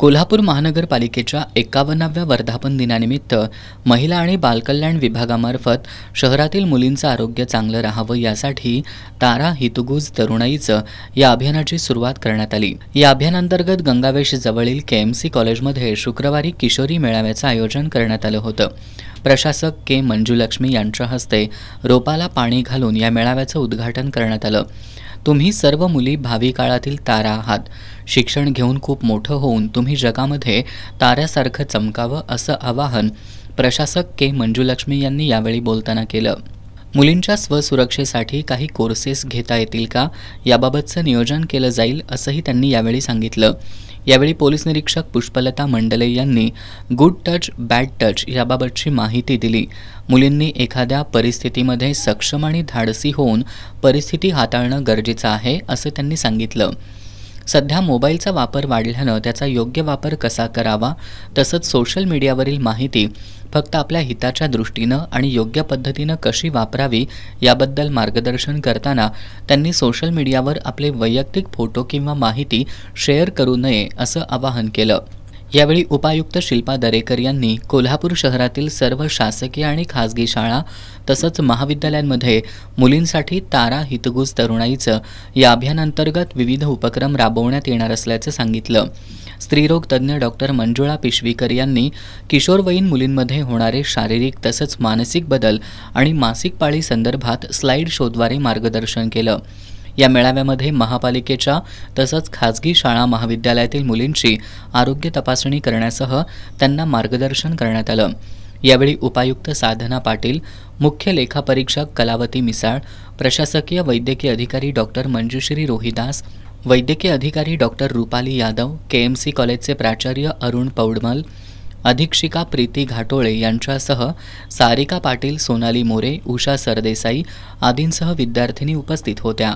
कोल्हापूर महानगरपालिकेच्या एकावन्नाव्या वर्धापन दिनानिमित्त महिला आणि बालकल्याण विभागामार्फत शहरातील मुलींचं आरोग्य चांगलं राहावं यासाठी तारा हितगुज तरुणाईचं या अभियानाची सुरुवात करण्यात आली या अभियानांतर्गत गंगावेश जवळील के एम सी कॉलेजमध्ये शुक्रवारी किशोरी मेळाव्याचं आयोजन करण्यात आलं होतं प्रशासक के मंजुलक्ष्मी यांच्या हस्ते रोपाला पाणी घालून या मेळाव्याचं उद्घाटन करण्यात आलं तुम्ही सर्व मुली भावी काळातील तारा आहात शिक्षण घेऊन खूप मोठं होऊन तुम्ही जगामध्ये ताऱ्यासारखं चमकावं असं आवाहन प्रशासक के मंजुलक्ष्मी यांनी यावेळी बोलताना केलं मुलींच्या स्वसुरक्षेसाठी काही कोर्सेस घेता येतील का याबाबतचं नियोजन केलं जाईल असंही त्यांनी यावेळी सांगितलं यावेळी पोलीस निरीक्षक पुष्पलता मंडले यांनी गुड टच बॅड टच याबाबतची माहिती दिली मुलींनी एखाद्या परिस्थितीमध्ये सक्षम आणि धाडसी होऊन परिस्थिती हाताळणं गरजेचं आहे असं त्यांनी सांगितलं सध्या मोबाईलचा वापर वाढल्यानं त्याचा योग्य वापर कसा करावा तसंच सोशल मीडियावरील माहिती फक्त आपल्या हिताच्या दृष्टीनं आणि योग्य पद्धतीनं कशी वापरावी याबद्दल मार्गदर्शन करताना त्यांनी सोशल मीडियावर आपले वैयक्तिक फोटो किंवा माहिती शेअर करू नये असं आवाहन केलं यावेळी उपायुक्त शिल्पा दरेकर यांनी कोल्हापूर शहरातील सर्व शासकीय आणि खासगी शाळा तसंच महाविद्यालयांमध्ये मुलींसाठी तारा हितगुज तरुणाईचं या अभियानांतर्गत विविध उपक्रम राबवण्यात येणार असल्याचं सांगितलं स्त्रीरोग तज्ज्ञ डॉक्टर मंजुळा पिशवीकर यांनी किशोरवयीन मुलींमध्ये होणारे शारीरिक तसंच मानसिक बदल आणि मासिक पाळी संदर्भात स्लाईड शोद्वारे मार्गदर्शन केलं या मेळाव्यामध्ये महापालिकेच्या तसंच खाजगी शाळा महाविद्यालयातील मुलींची आरोग्य तपासणी करण्यासह त्यांना मार्गदर्शन करण्यात आलं यावेळी उपायुक्त साधना पाटील मुख्य लेखापरीक्षक कलावती मिसाळ प्रशासकीय वैद्यकीय अधिकारी डॉक्टर मंजुश्री रोहिदास वैद्यकीय अधिकारी doctor Rupali Yadav K M C कॉलेजचे प्राचार्य अरुण पौडमल अधीक्षिका प्रीती घाटोळे यांच्यासह सारिका पाटील सोनाली मोरे उषा सरदेसाई आदींसह विद्यार्थिनी उपस्थित होत्या